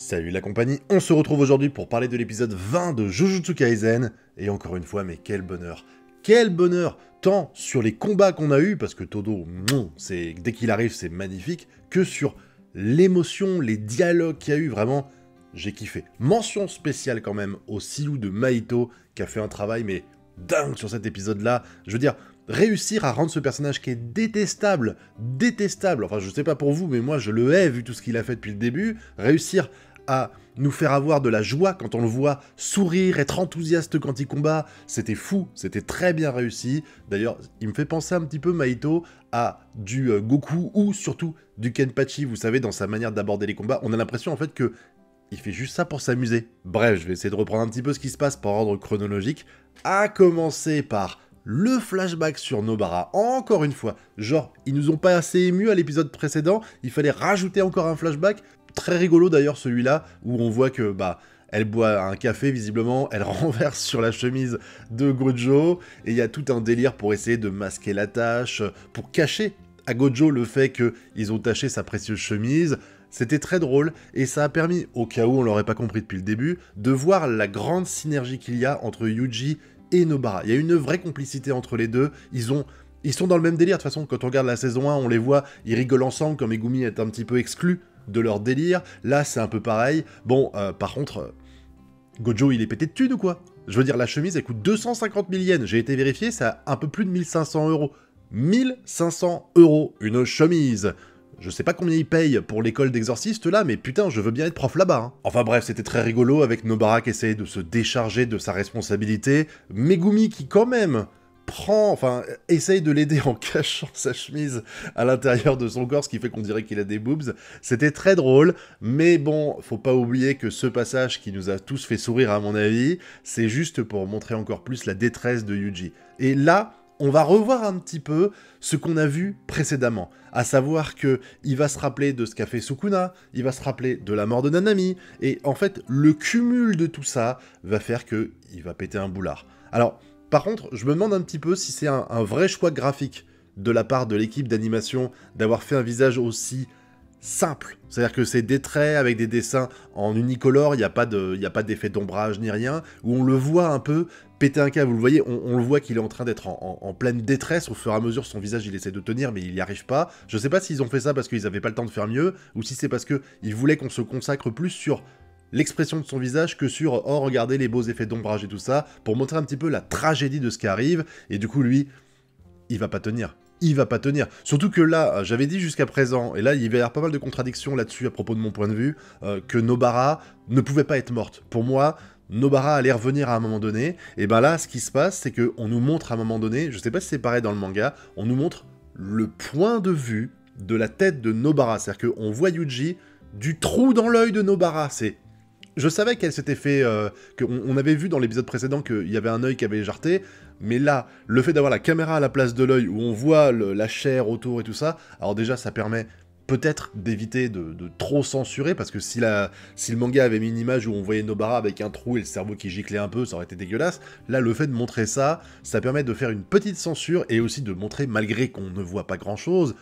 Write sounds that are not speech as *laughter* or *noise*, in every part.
Salut la compagnie, on se retrouve aujourd'hui pour parler de l'épisode 20 de Jujutsu Kaisen, et encore une fois, mais quel bonheur Quel bonheur Tant sur les combats qu'on a eu, parce que Todo, mm, c'est dès qu'il arrive, c'est magnifique, que sur l'émotion, les dialogues qu'il y a eu, vraiment, j'ai kiffé. Mention spéciale quand même au Silou de Maito, qui a fait un travail, mais dingue sur cet épisode-là. Je veux dire, réussir à rendre ce personnage qui est détestable, détestable, enfin je sais pas pour vous, mais moi je le hais vu tout ce qu'il a fait depuis le début, réussir à nous faire avoir de la joie quand on le voit sourire, être enthousiaste quand il combat. C'était fou, c'était très bien réussi. D'ailleurs, il me fait penser un petit peu Maito à du euh, Goku ou surtout du Kenpachi, vous savez, dans sa manière d'aborder les combats. On a l'impression en fait que il fait juste ça pour s'amuser. Bref, je vais essayer de reprendre un petit peu ce qui se passe par ordre chronologique, à commencer par le flashback sur Nobara, encore une fois. Genre, ils nous ont pas assez émus à l'épisode précédent, il fallait rajouter encore un flashback Très rigolo d'ailleurs celui-là, où on voit que bah elle boit un café visiblement, elle *laughs* renverse sur la chemise de Gojo, et il y a tout un délire pour essayer de masquer la tâche, pour cacher à Gojo le fait qu'ils ont taché sa précieuse chemise. C'était très drôle et ça a permis, au cas où on l'aurait pas compris depuis le début, de voir la grande synergie qu'il y a entre Yuji et Nobara. Il y a une vraie complicité entre les deux, ils ont ils sont dans le même délire, de toute façon, quand on regarde la saison 1, on les voit, ils rigolent ensemble, comme Megumi est un petit peu exclu de leur délire. Là, c'est un peu pareil. Bon, euh, par contre, euh, Gojo, il est pété de thunes ou quoi Je veux dire, la chemise, elle coûte 250 000 yens. J'ai été vérifié, ça a un peu plus de 1500 euros. 1500 euros, une chemise je sais pas combien ils payent pour l'école d'exorciste là, mais putain, je veux bien être prof là-bas. Hein. Enfin bref, c'était très rigolo avec Nobara qui essayait de se décharger de sa responsabilité. Megumi qui quand même prend, enfin, essaye de l'aider en *laughs* cachant sa chemise à l'intérieur de son corps, ce qui fait qu'on dirait qu'il a des boobs. C'était très drôle, mais bon, faut pas oublier que ce passage qui nous a tous fait sourire, à mon avis, c'est juste pour montrer encore plus la détresse de Yuji. Et là, on va revoir un petit peu ce qu'on a vu précédemment, à savoir que il va se rappeler de ce qu'a fait Sukuna, il va se rappeler de la mort de Nanami, et en fait, le cumul de tout ça va faire que il va péter un boulard. Alors, par contre, je me demande un petit peu si c'est un, vrai choix graphique de la part de l'équipe d'animation d'avoir fait un visage aussi simple. C'est-à-dire que c'est des traits avec des dessins en unicolore, il n'y a pas d'effet d'ombrage ni rien, où on le voit un peu péter un câble. Vous le voyez, on, le voit qu'il est en train d'être en, en, pleine détresse. Au fur et à mesure, son visage, il essaie de tenir, mais il n'y arrive pas. Je ne sais pas s'ils ont fait ça parce qu'ils n'avaient pas le temps de faire mieux, ou si c'est parce qu'ils voulaient qu'on se consacre plus sur l'expression de son visage que sur « Oh, regardez les beaux effets d'ombrage et tout ça », pour montrer un petit peu la tragédie de ce qui arrive, et du coup, lui, il va pas tenir. Il va pas tenir. Surtout que là, euh, j'avais dit jusqu'à présent, et là, il y avait pas mal de contradictions là-dessus à propos de mon point de vue, euh, que Nobara ne pouvait pas être morte. Pour moi, Nobara allait revenir à un moment donné, et ben là, ce qui se passe, c'est qu'on nous montre à un moment donné, je sais pas si c'est pareil dans le manga, on nous montre le point de vue de la tête de Nobara. C'est-à-dire qu'on voit Yuji du trou dans l'œil de Nobara. C'est je savais qu'elle s'était fait, euh, qu'on on avait vu dans l'épisode précédent qu'il y avait un œil qui avait jarté, mais là, le fait d'avoir la caméra à la place de l'œil où on voit la chair autour et tout ça, alors déjà ça permet peut-être d'éviter de, trop censurer, parce que si, la, si le manga avait mis une image où on voyait Nobara avec un trou et le cerveau qui giclait un peu, ça aurait été dégueulasse. Là, le fait de montrer ça, ça permet de faire une petite censure et aussi de montrer, malgré qu'on ne voit pas grand-chose,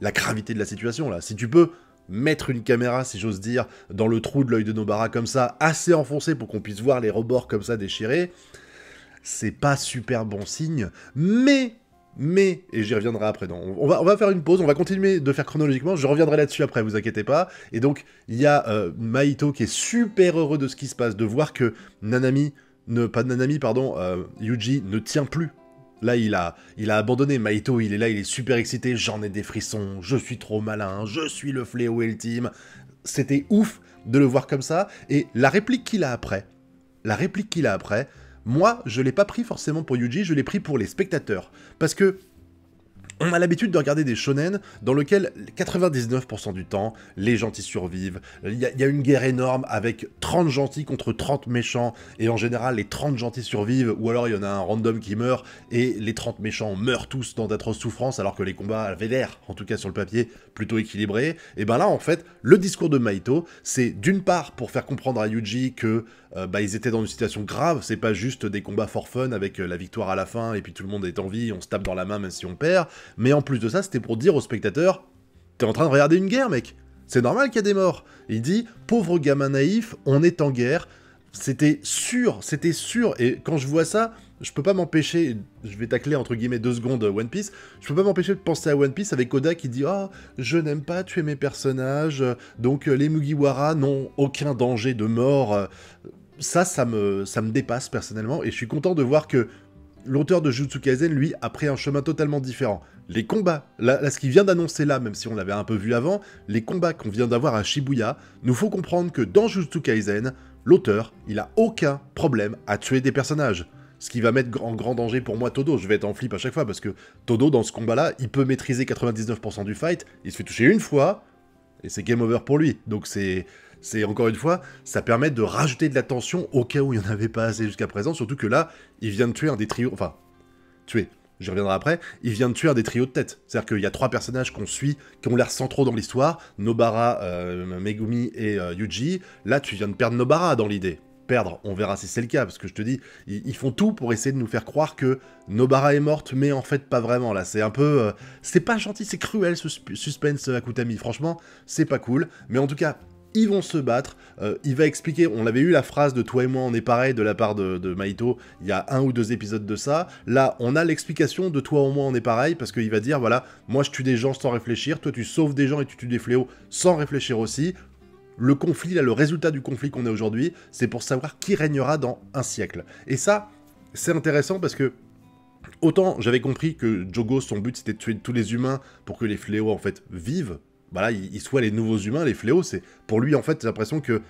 la gravité de la situation. Là, si tu peux mettre une caméra, si j'ose dire, dans le trou de l'œil de Nobara comme ça, assez enfoncé pour qu'on puisse voir les rebords comme ça déchirés, c'est pas super bon signe, mais... Mais, et j'y reviendrai après, On va, on va faire une pause, on va continuer de faire chronologiquement, je reviendrai là-dessus après, vous inquiétez pas. Et donc, il y a euh, Maito qui est super heureux de ce qui se passe, de voir que Nanami, ne, pas Nanami, pardon, euh, Yuji ne tient plus Là, il a, il a abandonné. Maito, il est là, il est super excité. J'en ai des frissons. Je suis trop malin. Je suis le fléau Team. C'était ouf de le voir comme ça. Et la réplique qu'il a après, la réplique qu'il a après, moi, je l'ai pas pris forcément pour Yuji, je l'ai pris pour les spectateurs. Parce que on a l'habitude de regarder des shonen dans lequel 99% du temps, les gentils survivent. Il y, a une guerre énorme avec 30 gentils contre 30 méchants, et en général, les 30 gentils survivent, ou alors il y en a un random qui meurt, et les 30 méchants meurent tous dans d'atroces souffrances, alors que les combats avaient l'air, en tout cas sur le papier, plutôt équilibrés. Et ben là, en fait, le discours de Maito, c'est d'une part pour faire comprendre à Yuji que euh, bah, ils étaient dans une situation grave. C'est pas juste des combats for fun avec euh, la victoire à la fin et puis tout le monde est en vie, on se tape dans la main même si on perd. Mais en plus de ça, c'était pour dire aux spectateurs T'es en train de regarder une guerre, mec. C'est normal qu'il y a des morts. Il dit Pauvre gamin naïf, on est en guerre. C'était sûr, c'était sûr. Et quand je vois ça, je peux pas m'empêcher, je vais tacler entre guillemets deux secondes euh, One Piece, je peux pas m'empêcher de penser à One Piece avec Oda qui dit oh, je n'aime pas tuer mes personnages, donc les Mugiwara n'ont aucun danger de mort ça, ça me, ça me dépasse personnellement, et je suis content de voir que l'auteur de Jutsu Kaisen, lui, a pris un chemin totalement différent. Les combats, là, ce qu'il vient d'annoncer là, même si on l'avait un peu vu avant, les combats qu'on vient d'avoir à Shibuya, nous faut comprendre que dans Jutsu Kaisen, l'auteur, il a aucun problème à tuer des personnages. Ce qui va mettre en grand danger pour moi Todo, je vais être en flip à chaque fois, parce que Todo, dans ce combat-là, il peut maîtriser 99% du fight, il se fait toucher une fois, et c'est game over pour lui. Donc c'est... C'est encore une fois, ça permet de rajouter de la tension au cas où il n'y en avait pas assez jusqu'à présent, surtout que là, il vient de tuer un des trios, enfin, tuer, Je reviendrai après, il vient de tuer un des trios de tête. C'est-à-dire qu'il y a trois personnages qu'on suit, qui ont l'air centraux dans l'histoire, Nobara, euh, Megumi et euh, Yuji. Là, tu viens de perdre Nobara dans l'idée. Perdre, on verra si c'est le cas, parce que je te dis, ils, font tout pour essayer de nous faire croire que Nobara est morte, mais en fait pas vraiment, là, c'est un peu... Euh, c'est pas gentil, c'est cruel ce suspense Akutami, franchement, c'est pas cool, mais en tout cas, ils vont se battre, euh, il va expliquer, on avait eu la phrase de toi et moi on est pareil de la part de, de Maito il y a un ou deux épisodes de ça, là on a l'explication de toi au moi on est pareil, parce qu'il va dire voilà, moi je tue des gens sans réfléchir, toi tu sauves des gens et tu tues des fléaux sans réfléchir aussi, le conflit, là, le résultat du conflit qu'on a aujourd'hui, c'est pour savoir qui régnera dans un siècle. Et ça, c'est intéressant parce que autant j'avais compris que Jogo, son but c'était de tuer tous les humains pour que les fléaux en fait vivent, voilà, bah il, soient les nouveaux humains, les fléaux. C'est pour lui en fait, j'ai l'impression que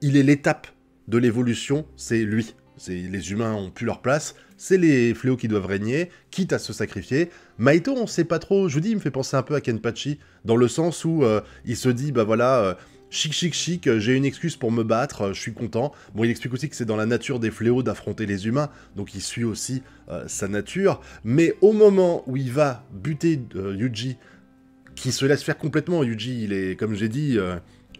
il est l'étape de l'évolution, c'est lui. Les humains ont plus leur place, c'est les fléaux qui doivent régner, quitte à se sacrifier. Maito, on sait pas trop, je vous dis, il me fait penser un peu à Kenpachi, dans le sens où euh, il se dit, bah voilà, euh, chic chic chic, euh, j'ai une excuse pour me battre, je suis content. Bon, il explique aussi que c'est dans la nature des fléaux d'affronter les humains, donc il suit aussi sa nature. Mais au moment où il va buter Yuji qui se laisse faire complètement. Yuji, il est, comme j'ai dit, euh,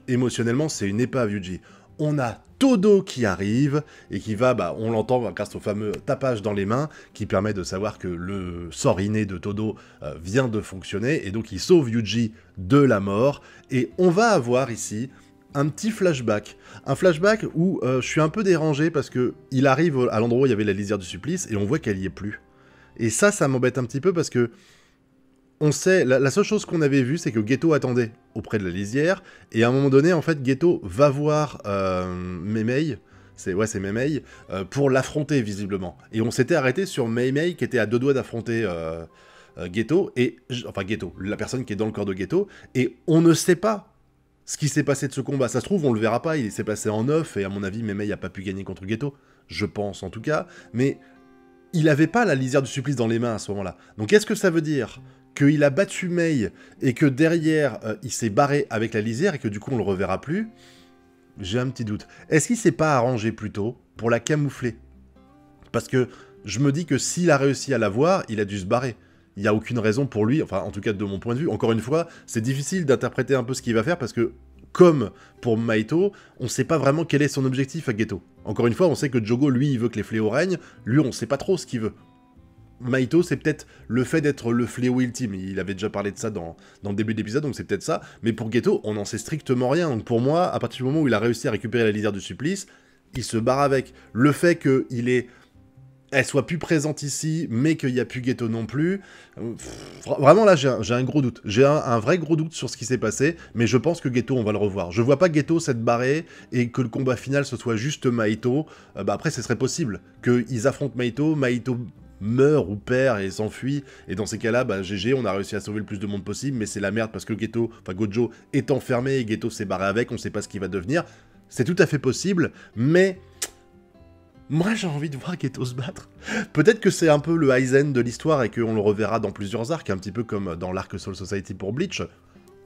émotionnellement, c'est une épave, Yuji. On a Todo qui arrive et qui va, bah, on l'entend grâce au fameux tapage dans les mains qui permet de savoir que le sort inné de Todo euh, vient de fonctionner et donc il sauve Yuji de la mort. Et on va avoir ici un petit flashback. Un flashback où euh, je suis un peu dérangé parce que il arrive à l'endroit où il y avait la lisière du supplice et on voit qu'elle n'y est plus. Et ça, ça m'embête un petit peu parce que on sait, la, seule chose qu'on avait vue, c'est que Ghetto attendait auprès de la lisière, et à un moment donné, en fait, Ghetto va voir euh, Memei, c'est ouais, c'est Memei euh, pour l'affronter visiblement. Et on s'était arrêté sur Memei, qui était à deux doigts d'affronter euh, Ghetto, et enfin Ghetto, la personne qui est dans le corps de Ghetto, et on ne sait pas ce qui s'est passé de ce combat. Ça se trouve, on le verra pas, il s'est passé en neuf, et à mon avis, Memei n'a pas pu gagner contre Ghetto, je pense en tout cas, mais il n'avait pas la lisière du supplice dans les mains à ce moment-là. Donc quest ce que ça veut dire qu'il a battu Mei et que derrière euh, il s'est barré avec la lisière et que du coup on le reverra plus, j'ai un petit doute. Est-ce qu'il s'est pas arrangé plutôt pour la camoufler Parce que je me dis que s'il a réussi à la voir, il a dû se barrer. Il n'y a aucune raison pour lui, enfin en tout cas de mon point de vue. Encore une fois, c'est difficile d'interpréter un peu ce qu'il va faire parce que comme pour Maito, on ne sait pas vraiment quel est son objectif à Ghetto. Encore une fois, on sait que Jogo, lui, il veut que les fléaux règnent, lui, on ne sait pas trop ce qu'il veut. Maito, c'est peut-être le fait d'être le fléau ultime. Il avait déjà parlé de ça dans, dans le début de l'épisode, donc c'est peut-être ça. Mais pour Ghetto, on n'en sait strictement rien. Donc pour moi, à partir du moment où il a réussi à récupérer la lisière du supplice, il se barre avec. Le fait qu'il est elle soit plus présente ici, mais qu'il n'y a plus Ghetto non plus. Euh, vraiment, là, j'ai un, gros doute. J'ai un, vrai gros doute sur ce qui s'est passé, mais je pense que Ghetto, on va le revoir. Je vois pas Ghetto s'être barré et que le combat final, ce soit juste Maito. Euh, bah, après, ce serait possible qu'ils affrontent Maito, Maito meurt ou perd et s'enfuit. Et dans ces cas-là, GG, bah, on a réussi à sauver le plus de monde possible, mais c'est la merde parce que Ghetto, enfin Gojo, est enfermé et Ghetto s'est barré avec, on sait pas ce qu'il va devenir. C'est tout à fait possible, mais. Moi, j'ai envie de voir Ghetto se battre. Peut-être que c'est un peu le Aizen de l'histoire et qu'on le reverra dans plusieurs arcs, un petit peu comme dans l'arc Soul Society pour Bleach.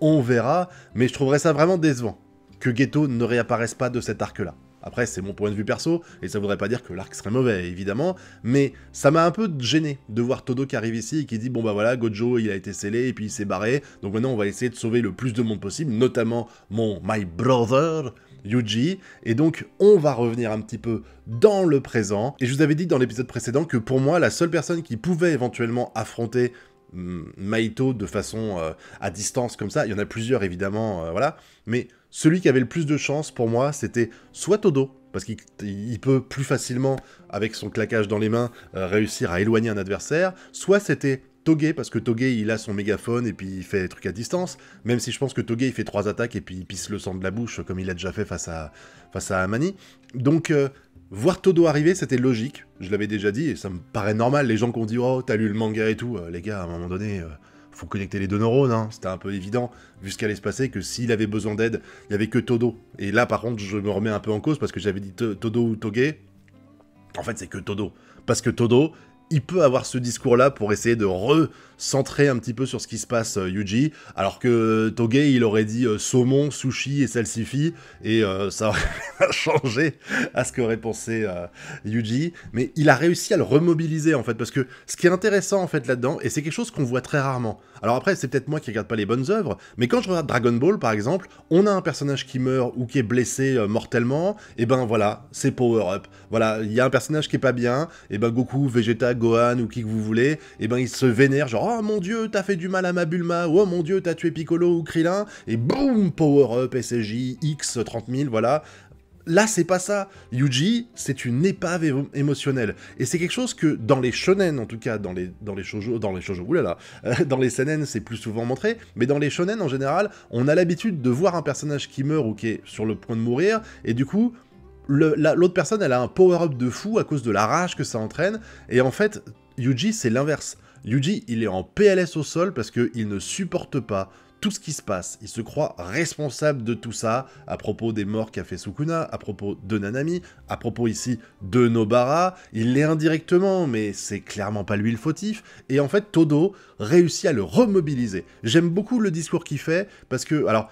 On verra, mais je trouverais ça vraiment décevant que Ghetto ne réapparaisse pas de cet arc-là. Après, c'est mon point de vue perso, et ça voudrait pas dire que l'arc serait mauvais, évidemment, mais ça m'a un peu gêné de voir Todo qui arrive ici et qui dit bon bah voilà, Gojo il a été scellé et puis il s'est barré, donc maintenant on va essayer de sauver le plus de monde possible, notamment mon My Brother, Yuji. Et donc, on va revenir un petit peu dans le présent. Et je vous avais dit dans l'épisode précédent que pour moi, la seule personne qui pouvait éventuellement affronter hmm, Maito de façon euh, à distance comme ça, il y en a plusieurs évidemment, euh, voilà, mais celui qui avait le plus de chance pour moi, c'était soit Todo, parce qu'il peut plus facilement, avec son claquage dans les mains, euh, réussir à éloigner un adversaire, soit c'était Toge, parce que Toge, il a son mégaphone et puis il fait des trucs à distance, même si je pense que Toge, il fait trois attaques et puis il pisse le sang de la bouche, comme il l'a déjà fait face à, face à Amani. Donc, euh, voir Todo arriver, c'était logique, je l'avais déjà dit, et ça me paraît normal, les gens qui ont dit « Oh, t'as lu le manga et tout euh, les gars, à un moment donné, faut connecter les deux neurones, hein. c'était un peu évident, vu ce qu'allait se passer, que s'il avait besoin d'aide, il n'y avait que Todo. Et là, par contre, je me remets un peu en cause parce que j'avais dit Todo ou Toge. En fait, c'est que Todo. Parce que Todo, il peut avoir ce discours-là pour essayer de re centré un petit peu sur ce qui se passe euh, Yuji, alors que Toge il aurait dit euh, saumon, sushi et salsifi, et euh, ça aurait *laughs* changé à ce qu'aurait pensé Yuji, mais il a réussi à le remobiliser en fait, parce que ce qui est intéressant en fait là-dedans, et c'est quelque chose qu'on voit très rarement, alors après c'est peut-être moi qui regarde pas les bonnes œuvres, mais quand je regarde Dragon Ball par exemple, on a un personnage qui meurt ou qui est blessé mortellement, et ben voilà, c'est power up. Voilà, il y a un personnage qui est pas bien, et ben Goku, Vegeta, Gohan ou qui que vous voulez, et ben il se vénère genre oh mon dieu, t'as fait du mal à ma Bulma, oh mon dieu, t'as tué Piccolo ou Krillin, et boum, power up, SSJ, X, 30 000, voilà. Là, c'est pas ça. Yuji, c'est une épave émotionnelle. Et c'est quelque chose que, dans les shonen, en tout cas, dans les, dans les shoujo, dans les shoujo, oulala, là *laughs* dans les seinen, c'est plus souvent montré, mais dans les shonen, en général, on a l'habitude de voir un personnage qui meurt ou qui est sur le point de mourir, et du coup, l'autre personne, elle a un power-up de fou à cause de la rage que ça entraîne, et en fait, Yuji, c'est l'inverse. Yuji, il est en PLS au sol parce qu'il ne supporte pas tout ce qui se passe. Il se croit responsable de tout ça, à propos des morts qu'a fait Sukuna, à propos de Nanami, à propos ici de Nobara. Il l'est indirectement, mais c'est clairement pas lui le fautif. Et en fait, Todo réussit à le remobiliser. J'aime beaucoup le discours qu'il fait, parce que, alors,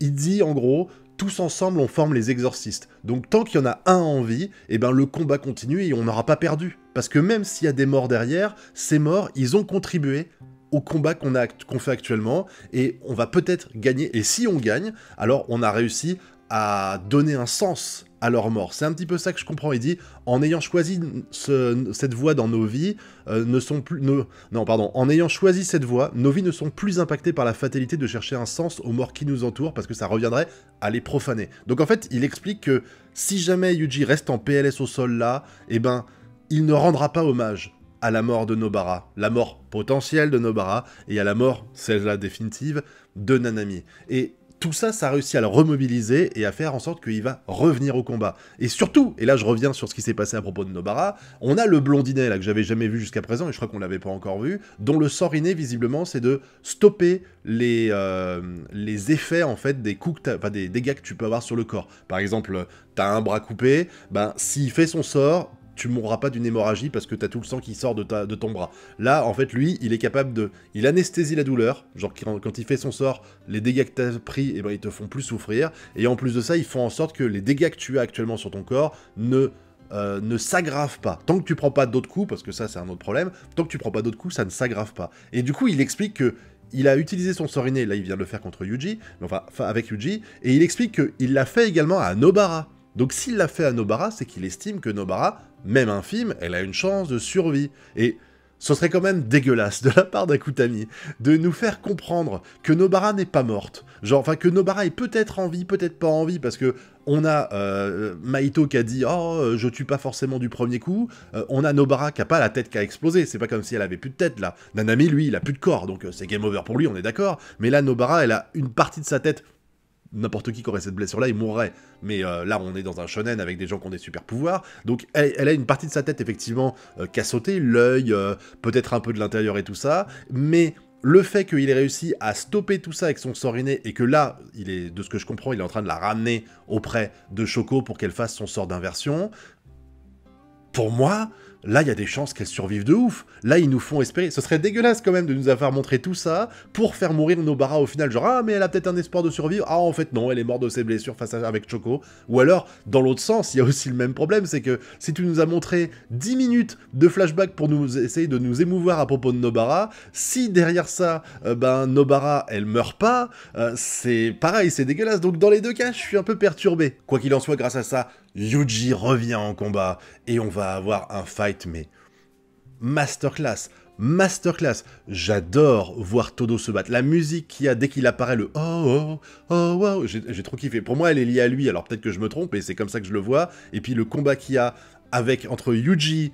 il dit en gros, tous ensemble on forme les exorcistes. Donc tant qu'il y en a un en vie, eh ben, le combat continue et on n'aura pas perdu. Parce que même s'il y a des morts derrière, ces morts, ils ont contribué au combat qu'on qu'on fait actuellement et on va peut-être gagner. Et si on gagne, alors on a réussi à donner un sens à leur mort. C'est un petit peu ça que je comprends. Il dit, en ayant choisi cette voie dans nos vies, euh, ne sont plus, nos, non pardon, en ayant choisi cette voie, nos vies ne sont plus impactées par la fatalité de chercher un sens aux morts qui nous entourent parce que ça reviendrait à les profaner. Donc en fait, il explique que si jamais Yuji reste en PLS au sol là, eh ben, il ne rendra pas hommage à la mort de Nobara, la mort potentielle de Nobara et à la mort, celle-là définitive, de Nanami. Et tout ça, ça a réussi à le remobiliser et à faire en sorte qu'il va revenir au combat. Et surtout, et là je reviens sur ce qui s'est passé à propos de Nobara, on a le blondinet là que j'avais jamais vu jusqu'à présent et je crois qu'on l'avait pas encore vu, dont le sort inné visiblement c'est de stopper les, euh, les effets en fait des coups enfin, des dégâts que tu peux avoir sur le corps. Par exemple, euh, t'as un bras coupé, ben s'il fait son sort, tu mourras pas d'une hémorragie parce que t'as tout le sang qui sort de, de ton bras. Là, en fait, lui, il est capable de... Il anesthésie la douleur, genre quand il fait son sort, les dégâts que t'as pris, et eh ben, ils te font plus souffrir, et en plus de ça, ils font en sorte que les dégâts que tu as actuellement sur ton corps ne... Euh, ne s'aggravent pas. Tant que tu prends pas d'autres coups, parce que ça c'est un autre problème, tant que tu prends pas d'autres coups, ça ne s'aggrave pas. Et du coup, il explique que il a utilisé son sort inné, là il vient de le faire contre Yuji, enfin avec Yuji, et il explique qu'il l'a fait également à Nobara. Donc s'il l'a fait à Nobara, c'est qu'il estime que Nobara, même infime, elle a une chance de survie. Et ce serait quand même dégueulasse de la part d'Akutami de nous faire comprendre que Nobara n'est pas morte. Genre, enfin, que Nobara est peut-être en vie, peut-être pas en vie, parce que on a euh, euh, Maito qui a dit Oh, euh, je tue pas forcément du premier coup. on a Nobara qui a pas la tête qui a explosé. C'est pas comme si elle avait plus de tête là. Nanami, lui, il a plus de corps, donc c'est game over pour lui, on est d'accord. Mais là, Nobara, elle a une partie de sa tête n'importe qui qui aurait cette blessure-là, il mourrait. Mais euh, là, on est dans un shonen avec des gens qui ont des super pouvoirs. Donc, elle, a une partie de sa tête, effectivement, cassotée, euh, l'œil, euh, peut-être un peu de l'intérieur et tout ça. Mais le fait qu'il ait réussi à stopper tout ça avec son sort inné et que là, il est, de ce que je comprends, il est en train de la ramener auprès de Choco pour qu'elle fasse son sort d'inversion, pour moi, là, il y a des chances qu'elle survive de ouf. Là, ils nous font espérer. Ce serait dégueulasse quand même de nous avoir montré tout ça pour faire mourir Nobara au final. Genre, ah, mais elle a peut-être un espoir de survivre. Ah, en fait, non, elle est morte de ses blessures face à... avec Choco. Ou alors, dans l'autre sens, il y a aussi le même problème c'est que si tu nous as montré 10 minutes de flashback pour nous essayer de nous émouvoir à propos de Nobara, si derrière ça, euh, ben, Nobara, elle meurt pas, euh, c'est pareil, c'est dégueulasse. Donc, dans les deux cas, je suis un peu perturbé. Quoi qu'il en soit, grâce à ça, Yuji revient en combat et on va avoir un fight, mais masterclass, masterclass. J'adore voir Todo se battre. La musique qu'il y a dès qu'il apparaît, le oh oh oh, oh j'ai trop kiffé. Pour moi, elle est liée à lui, alors peut-être que je me trompe, et c'est comme ça que je le vois. Et puis le combat qu'il y a avec entre Yuji,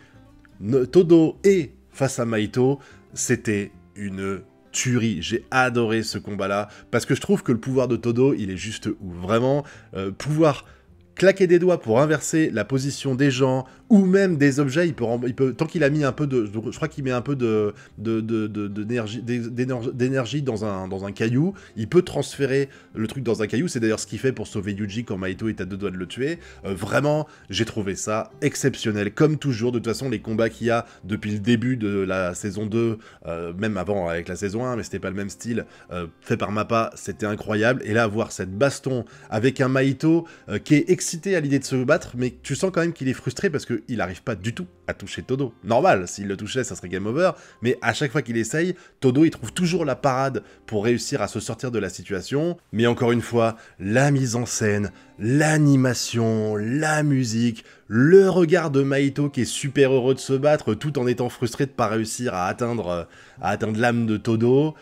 Todo et face à Maito, c'était une tuerie. J'ai adoré ce combat-là parce que je trouve que le pouvoir de Todo, il est juste ou vraiment euh, pouvoir claquer des doigts pour inverser la position des gens ou même des objets. Il peut, tant qu'il a mis un peu de, je crois qu'il met un peu de d'énergie dans un dans un caillou, il peut transférer le truc dans un caillou. C'est d'ailleurs ce qu'il fait pour sauver Yuji quand Maito est à deux doigts de le tuer. Euh, vraiment, j'ai trouvé ça exceptionnel. Comme toujours, de toute façon, les combats qu'il y a depuis le début de la saison 2, euh, même avant avec la saison 1, mais c'était pas le même style, euh, fait par Mappa, c'était incroyable. Et là, avoir cette baston avec un Maito qui est excité à l'idée de se battre, mais tu sens quand même qu'il est frustré parce qu'il n'arrive pas du tout à toucher Todo. Normal, s'il le touchait, ça serait game over, mais à chaque fois qu'il essaye, Todo il trouve toujours la parade pour réussir à se sortir de la situation. Mais encore une fois, la mise en scène, l'animation, la musique, le regard de Maito qui est super heureux de se battre tout en étant frustré de pas réussir à atteindre, à atteindre l'âme de Todo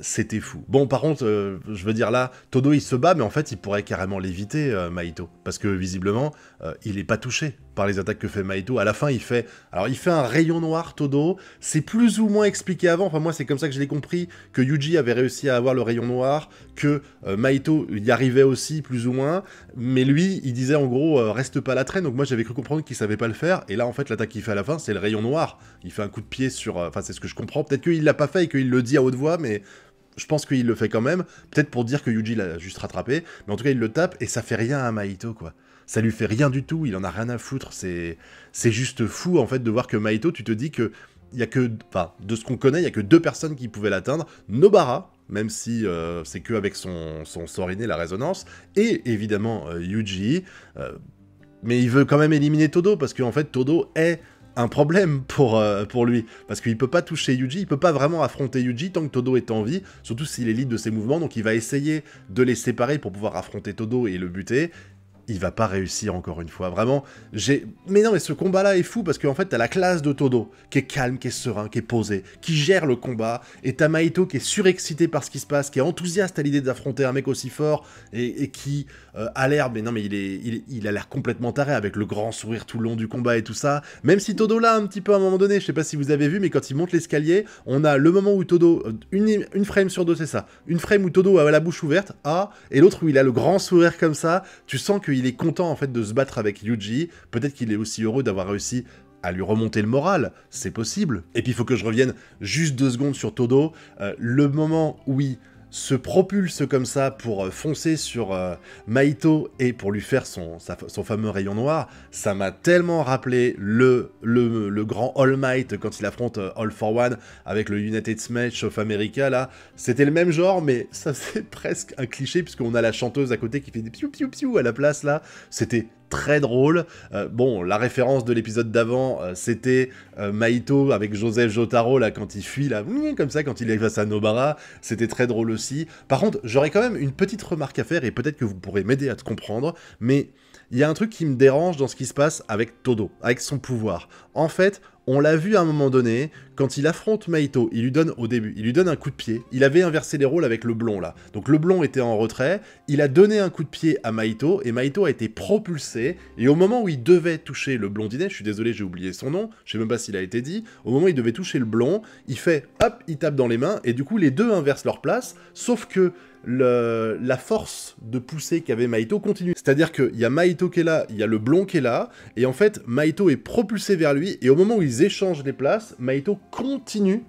c'était fou. Bon, par contre, euh, je veux dire là, Todo il se bat, mais en fait, il pourrait carrément l'éviter, euh, Maito. Parce que visiblement, euh, il est pas touché par les attaques que fait Maito. À la fin, il fait. Alors, il fait un rayon noir, Todo. C'est plus ou moins expliqué avant. Enfin, moi, c'est comme ça que je l'ai compris que Yuji avait réussi à avoir le rayon noir, que Maito y arrivait aussi, plus ou moins. Mais lui, il disait en gros, reste pas la traîne. Donc, moi, j'avais cru comprendre qu'il savait pas le faire. Et là, en fait, l'attaque qu'il fait à la fin, c'est le rayon noir. Il fait un coup de pied sur. Enfin, c'est ce que je comprends. Peut-être qu'il l'a pas fait et qu'il le dit à haute voix, mais je pense qu'il le fait quand même, peut-être pour dire que Yuji l'a juste rattrapé, mais en tout cas il le tape et ça fait rien à Maito quoi. Ça lui fait rien du tout, il en a rien à foutre, c'est c'est juste fou en fait de voir que Maito, tu te dis que il y a que enfin de ce qu'on connaît, il y a que deux personnes qui pouvaient l'atteindre, Nobara même si euh, c'est que avec son son soriné la résonance et évidemment euh, Yuji euh, mais il veut quand même éliminer Todo parce qu'en fait Todo est un problème pour, euh, pour lui, parce qu'il peut pas toucher Yuji, il peut pas vraiment affronter Yuji tant que Todo est en vie, surtout s'il est de ses mouvements, donc il va essayer de les séparer pour pouvoir affronter Todo et le buter, il va pas réussir encore une fois. Vraiment, j'ai. Mais non, mais ce combat-là est fou parce qu'en fait, t'as la classe de Todo, qui est calme, qui est serein, qui est posé, qui gère le combat, et t'as Maito qui est surexcité par ce qui se passe, qui est enthousiaste à l'idée d'affronter un mec aussi fort, et qui a euh, à mais non, mais il, est, il, a l'air complètement taré avec le grand sourire tout le long du combat et tout ça. Même si Todo l'a un petit peu à un moment donné, je sais pas si vous avez vu, mais quand il monte l'escalier, on a le moment où Todo, euh, une, frame sur deux, c'est ça, une frame où Todo a la bouche ouverte, ah, et l'autre où il a le grand sourire comme ça. Tu sens qu'il est content en fait de se battre avec Yuji. Peut-être qu'il est aussi heureux d'avoir réussi à lui remonter le moral, c'est possible. Et puis il faut que je revienne juste deux secondes sur Todo. Euh, le moment où il se propulse comme ça pour euh, foncer sur euh, Maito et pour lui faire son, son fameux rayon noir, ça m'a tellement rappelé le, le, grand All Might quand il affronte euh, All for One avec le United Smash of America là. C'était le même genre, mais ça *laughs* c'est presque un cliché puisqu'on a la chanteuse à côté qui fait des piou piou piou à la place là. C'était très drôle. Euh, bon, la référence de l'épisode d'avant, euh, c'était euh, Maito avec Joseph Jotaro, là, quand il fuit, là, mmh, comme ça, quand il est face à Nobara. C'était très drôle aussi. Par contre, j'aurais quand même une petite remarque à faire, et peut-être que vous pourrez m'aider à te comprendre, mais il y a un truc qui me dérange dans ce qui se passe avec Todo, avec son pouvoir. En fait, on l'a vu à un moment donné quand il affronte Maito, il lui donne au début, il lui donne un coup de pied. Il avait inversé les rôles avec le blond là. Donc le blond était en retrait, il a donné un coup de pied à Maito et Maito a été propulsé. Et au moment où il devait toucher le blondinet, je suis désolé, j'ai oublié son nom, je sais même pas s'il a été dit. Au moment où il devait toucher le blond, il fait hop, il tape dans les mains et du coup les deux inversent leur place. Sauf que la force de pousser qu'avait Maito continue. C'est-à-dire qu'il y a Maito qui est là, il y a le blond qui est là, et en fait, Maito est propulsé vers lui, et au moment où ils échangent les places, Maito continue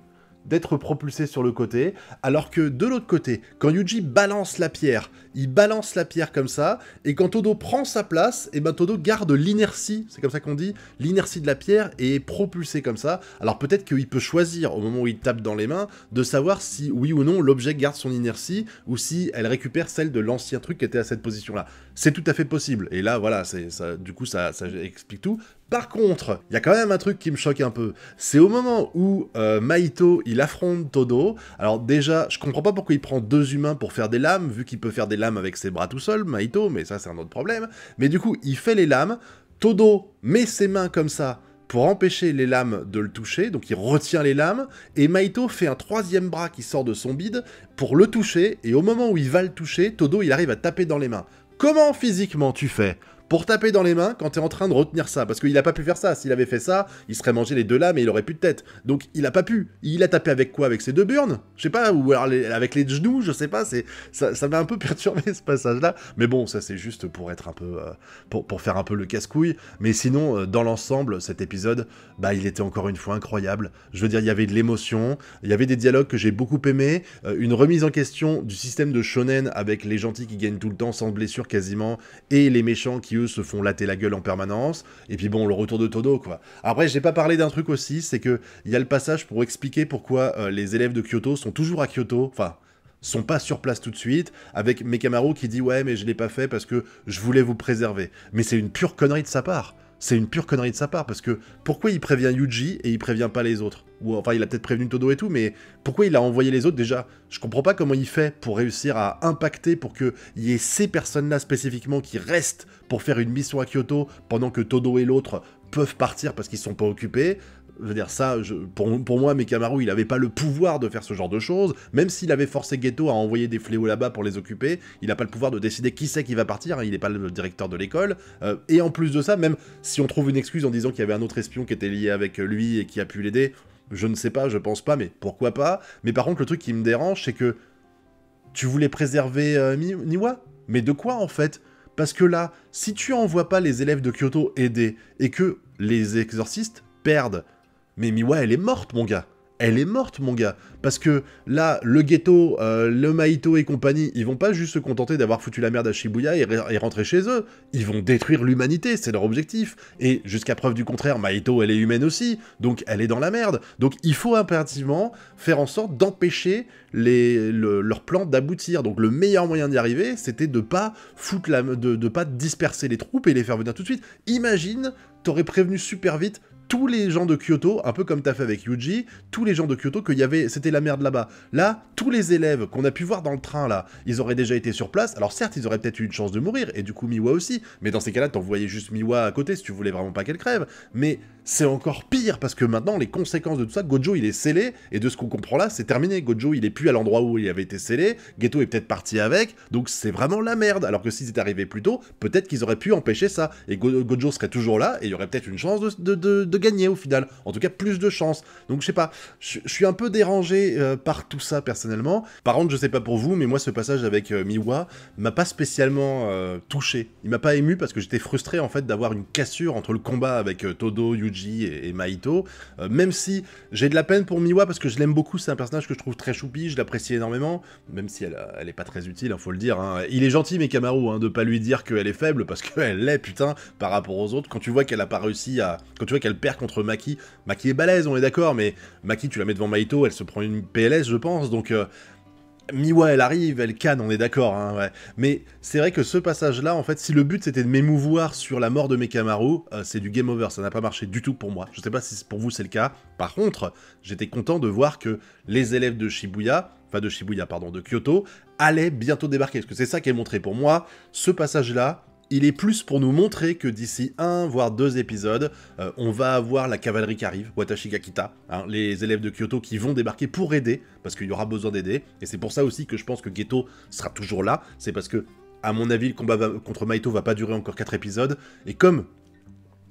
d'être propulsé sur le côté, alors que de l'autre côté, quand Yuji balance la pierre il balance la pierre comme ça, et quand Todo prend sa place, et eh ben Todo garde l'inertie, c'est comme ça qu'on dit, l'inertie de la pierre, et est propulsé comme ça. Alors peut-être qu'il peut choisir, au moment où il tape dans les mains, de savoir si oui ou non l'objet garde son inertie, ou si elle récupère celle de l'ancien truc qui était à cette position-là. C'est tout à fait possible, et là voilà, ça, du coup ça, ça explique tout. Par contre, il y a quand même un truc qui me choque un peu. C'est au moment où euh, Maito, il affronte Todo. Alors déjà, je comprends pas pourquoi il prend deux humains pour faire des lames, vu qu'il peut faire des lames avec ses bras tout seul, Maito, mais ça c'est un autre problème. Mais du coup, il fait les lames, Todo met ses mains comme ça pour empêcher les lames de le toucher, donc il retient les lames, et Maito fait un troisième bras qui sort de son bide pour le toucher, et au moment où il va le toucher, Todo il arrive à taper dans les mains. Comment physiquement tu fais pour taper dans les mains quand t'es en train de retenir ça. Parce qu'il a pas pu faire ça. S'il avait fait ça, il serait mangé les deux lames mais il aurait plus de tête. Donc il a pas pu. Il a tapé avec quoi Avec ses deux burnes Je sais pas. Ou alors avec les genoux, je sais pas. C'est Ça m'a un peu *laughs* perturbé ce passage-là. Mais bon, ça c'est juste pour être un peu... Euh, pour, faire un peu le casse-couille. Mais sinon, euh, dans l'ensemble, cet épisode, bah il était encore une fois incroyable. Je veux dire, il y avait de l'émotion. Il y avait des dialogues que j'ai beaucoup aimés. Euh, une remise en question du système de shonen avec les gentils qui gagnent tout le temps sans blessure quasiment. Et les méchants qui se font latter la gueule en permanence. Et puis bon, le retour de Todo, quoi. Après, j'ai pas parlé d'un truc aussi, c'est que il y a le passage pour expliquer pourquoi euh, les élèves de Kyoto sont toujours à Kyoto. Enfin, sont pas sur place tout de suite, avec Mekamaru qui dit ouais mais je l'ai pas fait parce que je voulais vous préserver. Mais c'est une pure connerie de sa part c'est une pure connerie de sa part, parce que pourquoi il prévient Yuji et il prévient pas les autres Ou enfin, il a peut-être prévenu Todo et tout, mais pourquoi il a envoyé les autres déjà Je comprends pas comment il fait pour réussir à impacter pour qu'il y ait ces personnes-là spécifiquement qui restent pour faire une mission à Kyoto pendant que Todo et l'autre peuvent partir parce qu'ils sont pas occupés. Je veux dire, ça, pour, pour, moi, Mekamaru, il n'avait pas le pouvoir de faire ce genre de choses. Même s'il avait forcé Ghetto à envoyer des fléaux là-bas pour les occuper, il n'a pas le pouvoir de décider qui c'est qui va partir, hein. il n'est pas le directeur de l'école. Euh, et en plus de ça, même si on trouve une excuse en disant qu'il y avait un autre espion qui était lié avec lui et qui a pu l'aider, je ne sais pas, je pense pas, mais pourquoi pas. Mais par contre, le truc qui me dérange, c'est que tu voulais préserver euh, Niwa Mais de quoi en fait Parce que là, si tu envoies pas les élèves de Kyoto aider et que les exorcistes perdent mais Miwa, elle est morte, mon gars. Elle est morte, mon gars. Parce que là, le ghetto, euh, le Maito et compagnie, ils vont pas juste se contenter d'avoir foutu la merde à Shibuya et, rentrer chez eux. Ils vont détruire l'humanité, c'est leur objectif. Et jusqu'à preuve du contraire, Maito, elle est humaine aussi. Donc elle est dans la merde. Donc il faut impérativement faire en sorte d'empêcher leur plan d'aboutir. Donc le meilleur moyen d'y arriver, c'était de pas foutre de, de, pas disperser les troupes et les faire venir tout de suite. Imagine, t'aurais prévenu super vite, tous les gens de Kyoto, un peu comme t'as fait avec Yuji, tous les gens de Kyoto qu'il y avait, c'était la merde là-bas. Là, tous les élèves qu'on a pu voir dans le train là, ils auraient déjà été sur place. Alors certes, ils auraient peut-être eu une chance de mourir et du coup Miwa aussi. Mais dans ces cas-là, t'envoyais juste Miwa à côté si tu voulais vraiment pas qu'elle crève. Mais c'est encore pire parce que maintenant les conséquences de tout ça, Gojo il est scellé et de ce qu'on comprend là, c'est terminé. Gojo il est plus à l'endroit où il avait été scellé, Ghetto est peut-être parti avec, donc c'est vraiment la merde. Alors que s'ils étaient arrivés plus tôt, peut-être qu'ils auraient pu empêcher ça et Gojo serait toujours là et il y aurait peut-être une chance de, gagner au final, en tout cas plus de chance. Donc je sais pas, je suis un peu dérangé euh, par tout ça personnellement. Par contre, je sais pas pour vous, mais moi ce passage avec euh, Miwa m'a pas spécialement euh, touché, il m'a pas ému parce que j'étais frustré en fait d'avoir une cassure entre le combat avec Todo, Yuji et, Maito. Euh, même si j'ai de la peine pour Miwa parce que je l'aime beaucoup, c'est un personnage que je trouve très choupi, je l'apprécie énormément, même si elle, euh, elle est pas très utile, il hein, faut le dire. Hein. Il est gentil, mais Kamaru, hein, de pas lui dire qu'elle est faible parce qu'elle l'est, putain, par rapport aux autres. Quand tu vois qu'elle a pas réussi à. Quand tu vois qu'elle perd contre Maki, Maki est balèze, on est d'accord, mais Maki, tu la mets devant Maito, elle se prend une PLS, je pense, donc. Euh, Miwa, elle arrive, elle canne, on est d'accord. Hein, Mais c'est vrai que ce passage-là, en fait, si le but c'était de m'émouvoir sur la mort de mes euh, c'est du game over. Ça n'a pas marché du tout pour moi. Je ne sais pas si pour vous c'est le cas. Par contre, j'étais content de voir que les élèves de Shibuya, enfin de Shibuya, pardon, de Kyoto, allaient bientôt débarquer. Parce que c'est ça qu'elle montrait pour moi. Ce passage-là, il est plus pour nous montrer que d'ici un, voire deux épisodes, euh, on va avoir la cavalerie qui arrive, Watashi Gakita, hein, les élèves de Kyoto qui vont débarquer pour aider, parce qu'il y aura besoin d'aider, et c'est pour ça aussi que je pense que Geto sera toujours là, c'est parce que, à mon avis, le combat contre Maito va pas durer encore quatre épisodes, et comme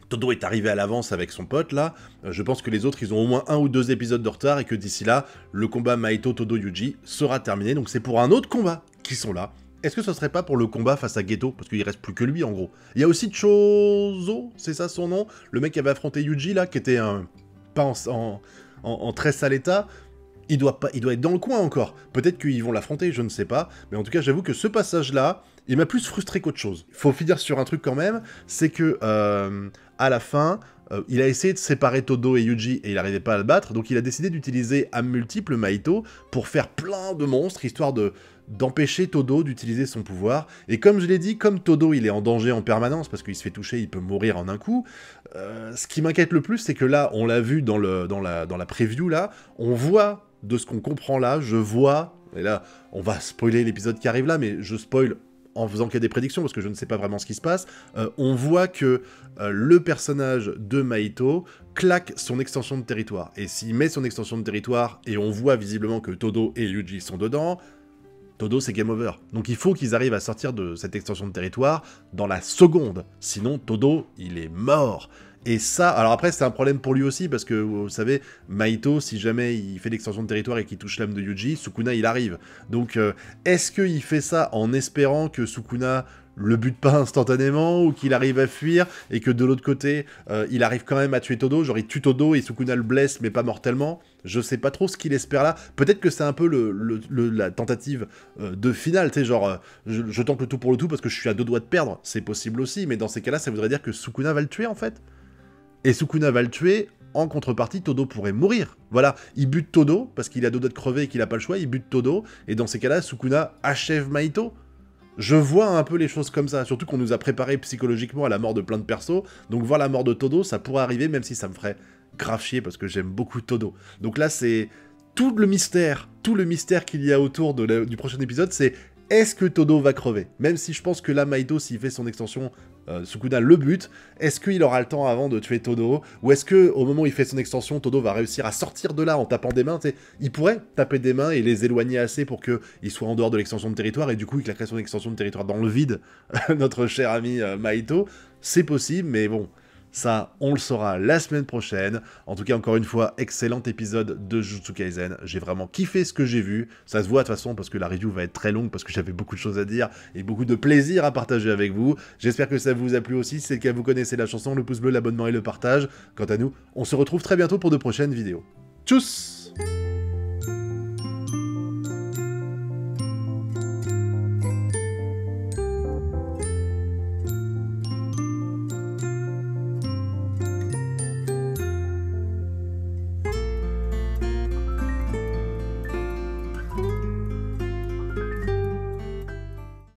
Todo est arrivé à l'avance avec son pote là, euh, je pense que les autres ils ont au moins un ou deux épisodes de retard et que d'ici là, le combat Maito Todo Yuji sera terminé, donc c'est pour un autre combat qu'ils sont là, est-ce que ce serait pas pour le combat face à Ghetto Parce qu'il reste plus que lui en gros. Il y a aussi Chozo, c'est ça son nom Le mec qui avait affronté Yuji là, qui était un... pas en, très sale état. Il doit, pas, il doit être dans le coin encore. Peut-être qu'ils vont l'affronter, je ne sais pas. Mais en tout cas, j'avoue que ce passage-là, il m'a plus frustré qu'autre chose. Il Faut finir sur un truc quand même, c'est que euh, à la fin, euh, il a essayé de séparer Todo et Yuji et il n'arrivait pas à le battre, donc il a décidé d'utiliser à multiple Maito pour faire plein de monstres, histoire de, d'empêcher Todo d'utiliser son pouvoir. Et comme je l'ai dit, comme Todo il est en danger en permanence parce qu'il se fait toucher, il peut mourir en un coup, euh, ce qui m'inquiète le plus c'est que là, on l'a vu dans, le, dans, la, dans la preview là, on voit de ce qu'on comprend là, je vois, et là on va spoiler l'épisode qui arrive là, mais je spoil en faisant a des prédictions parce que je ne sais pas vraiment ce qui se passe, euh, on voit que euh, le personnage de Maito claque son extension de territoire. Et s'il met son extension de territoire et on voit visiblement que Todo et Yuji sont dedans, Todo, c'est game over. Donc il faut qu'ils arrivent à sortir de cette extension de territoire dans la seconde. Sinon, Todo, il est mort. Et ça, alors après, c'est un problème pour lui aussi, parce que vous savez, Maito, si jamais il fait l'extension de territoire et qu'il touche l'âme de Yuji, Sukuna, il arrive. Donc, euh, est-ce qu'il fait ça en espérant que Sukuna le bute pas instantanément ou qu'il arrive à fuir et que de l'autre côté, euh, il arrive quand même à tuer Todo. Genre, il tue Todo et Sukuna le blesse, mais pas mortellement. Je sais pas trop ce qu'il espère là. Peut-être que c'est un peu la tentative euh, de finale, tu sais, genre, euh, je, tente le tout pour le tout parce que je suis à deux doigts de perdre. C'est possible aussi, mais dans ces cas-là, ça voudrait dire que Sukuna va le tuer en fait. Et Sukuna va le tuer. En contrepartie, Todo pourrait mourir. Voilà, il bute Todo parce qu'il a deux doigts de crever et qu'il a pas le choix. Il bute Todo. Et dans ces cas-là, Sukuna achève Maito je vois un peu les choses comme ça, surtout qu'on nous a préparé psychologiquement à la mort de plein de persos, donc voir la mort de Todo, ça pourrait arriver, même si ça me ferait grave chier, parce que j'aime beaucoup Todo. Donc là, c'est tout le mystère, tout le mystère qu'il y a autour du prochain épisode, c'est est-ce que Todo va crever Même si je pense que là, Maido, s'il fait son extension, euh, Sukuna le but. Est-ce qu'il aura le temps avant de tuer Todo Ou est-ce que au moment où il fait son extension, Todo va réussir à sortir de là en tapant des mains Il pourrait taper des mains et les éloigner assez pour qu'il soit en dehors de l'extension de territoire, et du coup, il claquerait son extension de territoire dans le vide, *laughs* notre cher ami euh, Maito. C'est possible, mais bon... Ça, on le saura la semaine prochaine. En tout cas, encore une fois, excellent épisode de Jutsu Kaisen. J'ai vraiment kiffé ce que j'ai vu. Ça se voit de toute façon parce que la review va être très longue parce que j'avais beaucoup de choses à dire et beaucoup de plaisir à partager avec vous. J'espère que ça vous a plu aussi. Si c'est le cas, vous connaissez la chanson, le pouce bleu, l'abonnement et le partage. Quant à nous, on se retrouve très bientôt pour de prochaines vidéos. Tchuss